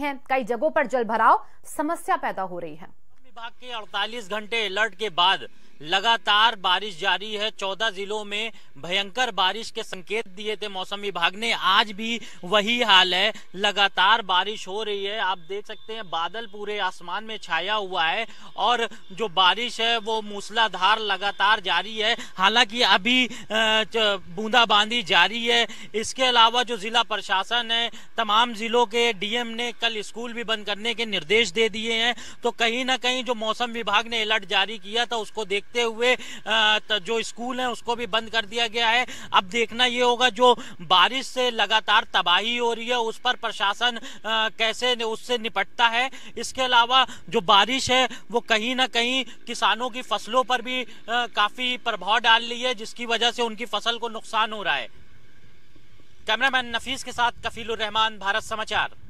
हैं कई जगहों पर जल भराव समस्या पैदा हो रही है विभाग के 48 घंटे अलर्ट के बाद लगातार बारिश जारी है चौदह जिलों में भयंकर बारिश के संकेत दिए थे मौसम विभाग ने आज भी वही हाल है लगातार बारिश हो रही है आप देख सकते हैं बादल पूरे आसमान में छाया हुआ है और जो बारिश है वो मूसलाधार लगातार जारी है हालांकि अभी बूंदाबांदी जारी है इसके अलावा जो जिला प्रशासन है तमाम जिलों के डीएम ने कल स्कूल भी बंद करने के निर्देश दे दिए हैं तो कहीं ना कहीं जो मौसम विभाग ने अलर्ट जारी किया था उसको देख देखते हुए जो स्कूल है उसको भी बंद कर दिया गया है अब देखना ये होगा जो बारिश से लगातार तबाही हो रही है उस पर प्रशासन कैसे उससे निपटता है इसके अलावा जो बारिश है वो कहीं ना कहीं किसानों की फसलों पर भी काफ़ी प्रभाव डाल रही है जिसकी वजह से उनकी फसल को नुकसान हो रहा है कैमरामैन नफीस के साथ कफील रहमान भारत समाचार